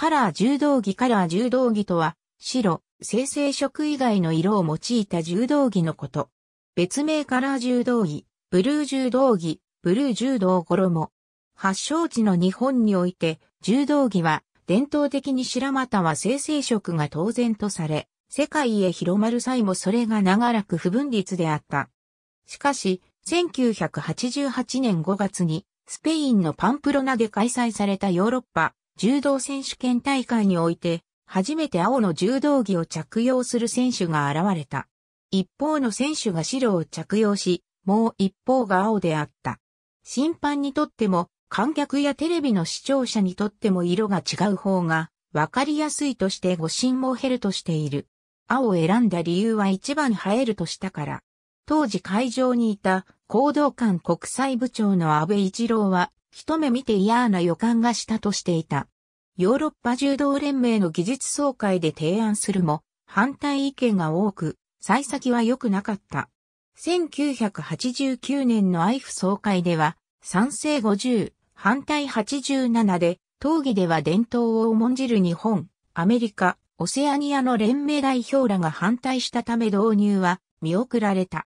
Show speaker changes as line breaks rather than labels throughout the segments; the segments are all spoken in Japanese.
カラー柔道着カラー柔道着とは、白、生成色以外の色を用いた柔道着のこと。別名カラー柔道着、ブルー柔道着、ブルー柔道衣。発祥地の日本において、柔道着は、伝統的に白股は生成色が当然とされ、世界へ広まる際もそれが長らく不分立であった。しかし、1988年5月に、スペインのパンプロナで開催されたヨーロッパ柔道選手権大会において、初めて青の柔道着を着用する選手が現れた。一方の選手が白を着用し、もう一方が青であった。審判にとっても、観客やテレビの視聴者にとっても色が違う方が、わかりやすいとして誤信も減るとしている。青を選んだ理由は一番映えるとしたから。当時会場にいた、行動館国際部長の安倍一郎は、一目見て嫌な予感がしたとしていた。ヨーロッパ柔道連盟の技術総会で提案するも、反対意見が多く、幸先は良くなかった。1989年の IF 総会では、賛成50、反対87で、討議では伝統を重んじる日本、アメリカ、オセアニアの連盟代表らが反対したため導入は見送られた。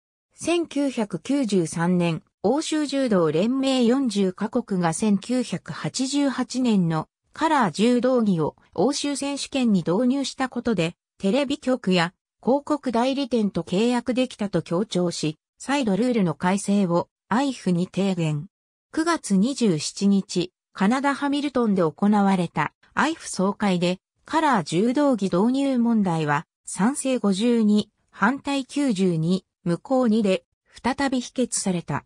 1993年、欧州柔道連盟40カ国が1988年のカラー柔道着を欧州選手権に導入したことで、テレビ局や広告代理店と契約できたと強調し、再度ルールの改正を IF に提言。9月27日、カナダ・ハミルトンで行われた IF 総会で、カラー柔道着導入問題は、賛成52、反対92、無効2で、再び否決された。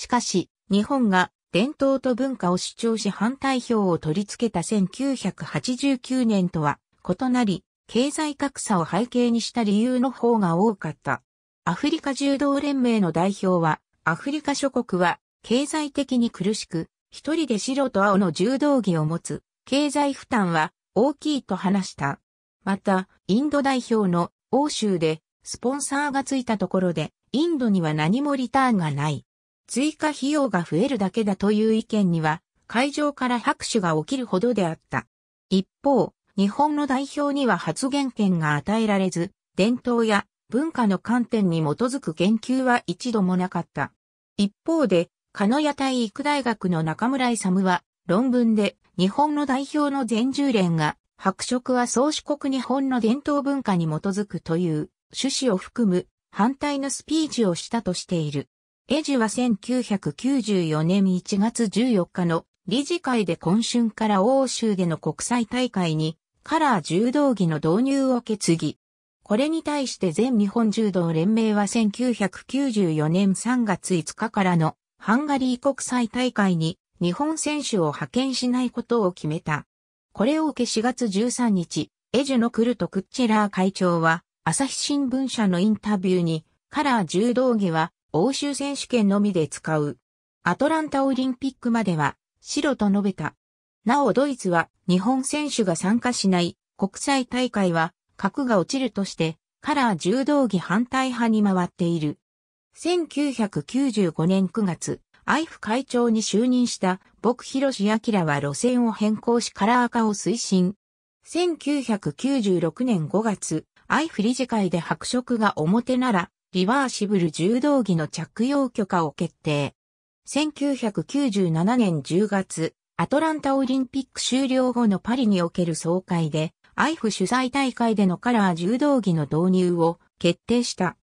しかし、日本が伝統と文化を主張し反対票を取り付けた1989年とは異なり、経済格差を背景にした理由の方が多かった。アフリカ柔道連盟の代表は、アフリカ諸国は経済的に苦しく、一人で白と青の柔道着を持つ、経済負担は大きいと話した。また、インド代表の欧州でスポンサーがついたところで、インドには何もリターンがない。追加費用が増えるだけだという意見には、会場から拍手が起きるほどであった。一方、日本の代表には発言権が与えられず、伝統や文化の観点に基づく言及は一度もなかった。一方で、鹿屋体育大学の中村勇は、論文で、日本の代表の全従連が、白色は宗主国日本の伝統文化に基づくという趣旨を含む反対のスピーチをしたとしている。エジは1994年1月14日の理事会で今春から欧州での国際大会にカラー柔道着の導入を決議。これに対して全日本柔道連盟は1994年3月5日からのハンガリー国際大会に日本選手を派遣しないことを決めた。これを受け4月13日、エジュのクルト・クッチェラー会長は朝日新聞社のインタビューにカラー柔道着は欧州選手権のみで使う。アトランタオリンピックまでは白と述べた。なおドイツは日本選手が参加しない国際大会は格が落ちるとしてカラー柔道着反対派に回っている。1995年9月、アイフ会長に就任した僕広志明は路線を変更しカラー化を推進。1996年5月、アイフ理事会で白色が表ならリバーシブル柔道着の着用許可を決定。1997年10月、アトランタオリンピック終了後のパリにおける総会で、IF 主催大会でのカラー柔道着の導入を決定した。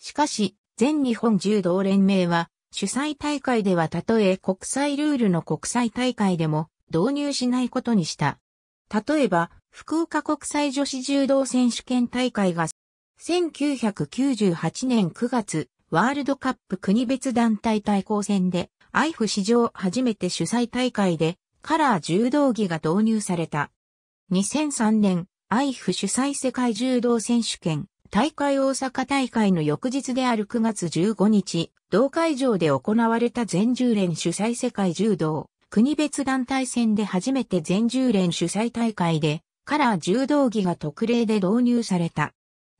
しかし、全日本柔道連盟は、主催大会ではたとえ国際ルールの国際大会でも導入しないことにした。例えば、福岡国際女子柔道選手権大会が1998年9月、ワールドカップ国別団体対抗戦で、IF 史上初めて主催大会で、カラー柔道着が導入された。2003年、IF 主催世界柔道選手権、大会大阪大会の翌日である9月15日、同会場で行われた全10連主催世界柔道、国別団体戦で初めて全10連主催大会で、カラー柔道着が特例で導入された。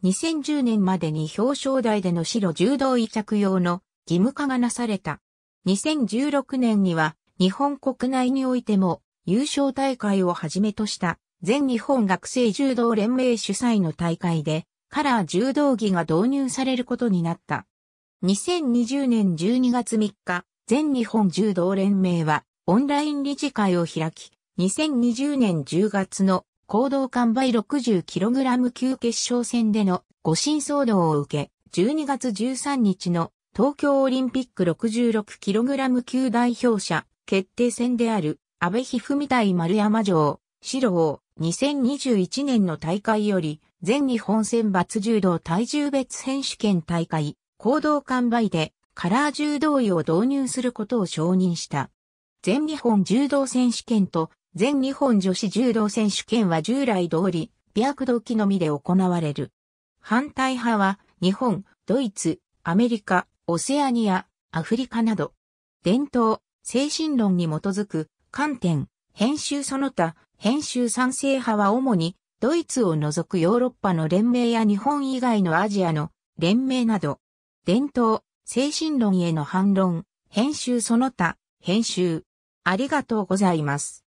2010年までに表彰台での白柔道衣着用の義務化がなされた。2016年には日本国内においても優勝大会をはじめとした全日本学生柔道連盟主催の大会でカラー柔道着が導入されることになった。2020年12月3日、全日本柔道連盟はオンライン理事会を開き、2020年10月の行動完売 60kg 級決勝戦での誤審騒動を受け、12月13日の東京オリンピック 66kg 級代表者決定戦である安倍一二三対丸山城、白を2021年の大会より全日本選抜柔道体重別選手権大会行動完売でカラー柔道位を導入することを承認した。全日本柔道選手権と全日本女子柔道選手権は従来通り、美白動機のみで行われる。反対派は、日本、ドイツ、アメリカ、オセアニア、アフリカなど、伝統、精神論に基づく、観点、編集その他、編集賛成派は主に、ドイツを除くヨーロッパの連盟や日本以外のアジアの連盟など、伝統、精神論への反論、編集その他、編集。ありがとうございます。